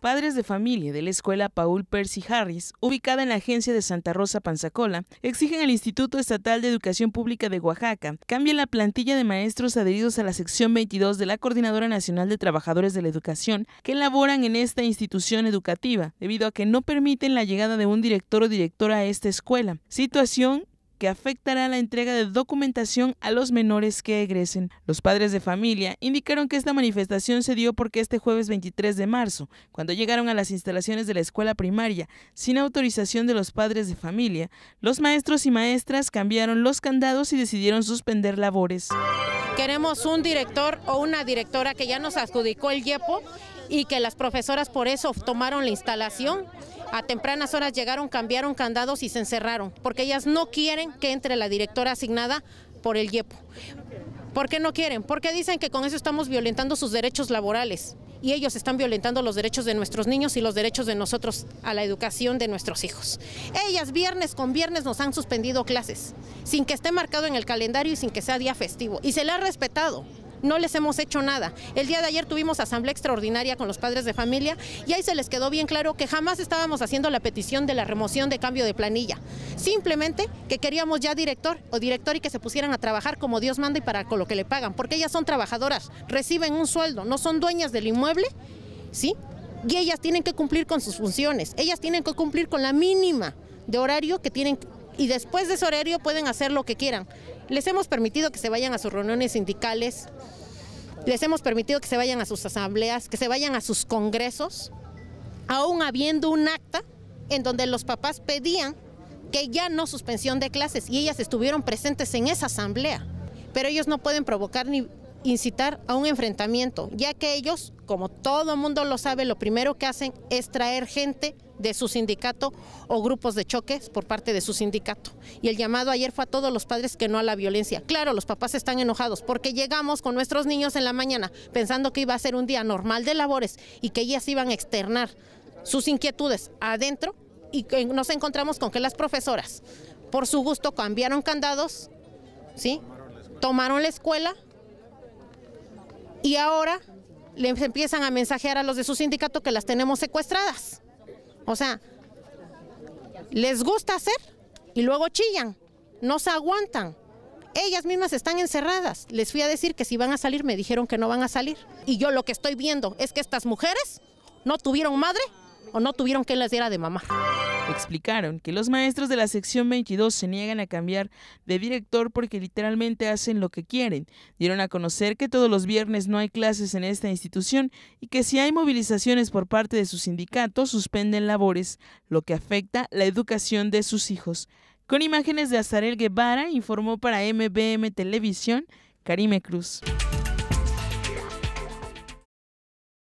Padres de familia de la escuela Paul Percy Harris, ubicada en la agencia de Santa Rosa Panzacola, exigen al Instituto Estatal de Educación Pública de Oaxaca cambien la plantilla de maestros adheridos a la sección 22 de la Coordinadora Nacional de Trabajadores de la Educación que laboran en esta institución educativa, debido a que no permiten la llegada de un director o directora a esta escuela, situación que afectará la entrega de documentación a los menores que egresen. Los padres de familia indicaron que esta manifestación se dio porque este jueves 23 de marzo, cuando llegaron a las instalaciones de la escuela primaria sin autorización de los padres de familia, los maestros y maestras cambiaron los candados y decidieron suspender labores. Queremos un director o una directora que ya nos adjudicó el YEPO y que las profesoras por eso tomaron la instalación a tempranas horas llegaron, cambiaron candados y se encerraron, porque ellas no quieren que entre la directora asignada por el YEPO. ¿Por qué no quieren? Porque dicen que con eso estamos violentando sus derechos laborales y ellos están violentando los derechos de nuestros niños y los derechos de nosotros a la educación de nuestros hijos. Ellas viernes con viernes nos han suspendido clases, sin que esté marcado en el calendario y sin que sea día festivo, y se le ha respetado no les hemos hecho nada. El día de ayer tuvimos asamblea extraordinaria con los padres de familia y ahí se les quedó bien claro que jamás estábamos haciendo la petición de la remoción de cambio de planilla. Simplemente que queríamos ya director o director y que se pusieran a trabajar como Dios manda y para con lo que le pagan, porque ellas son trabajadoras, reciben un sueldo, no son dueñas del inmueble, ¿sí? Y ellas tienen que cumplir con sus funciones, ellas tienen que cumplir con la mínima de horario que tienen y después de ese horario pueden hacer lo que quieran. Les hemos permitido que se vayan a sus reuniones sindicales, les hemos permitido que se vayan a sus asambleas, que se vayan a sus congresos, aún habiendo un acta en donde los papás pedían que ya no suspensión de clases y ellas estuvieron presentes en esa asamblea, pero ellos no pueden provocar ni incitar a un enfrentamiento, ya que ellos, como todo mundo lo sabe, lo primero que hacen es traer gente de su sindicato o grupos de choques por parte de su sindicato. Y el llamado ayer fue a todos los padres que no a la violencia. Claro, los papás están enojados porque llegamos con nuestros niños en la mañana pensando que iba a ser un día normal de labores y que ellas iban a externar sus inquietudes adentro y nos encontramos con que las profesoras por su gusto cambiaron candados, ¿sí? tomaron la escuela y ahora les empiezan a mensajear a los de su sindicato que las tenemos secuestradas. O sea, les gusta hacer y luego chillan, no se aguantan. Ellas mismas están encerradas. Les fui a decir que si van a salir, me dijeron que no van a salir. Y yo lo que estoy viendo es que estas mujeres no tuvieron madre o no tuvieron que les diera de mamá. Explicaron que los maestros de la sección 22 se niegan a cambiar de director porque literalmente hacen lo que quieren. Dieron a conocer que todos los viernes no hay clases en esta institución y que si hay movilizaciones por parte de su sindicato, suspenden labores, lo que afecta la educación de sus hijos. Con imágenes de Azarel Guevara, informó para MBM Televisión, Karime Cruz.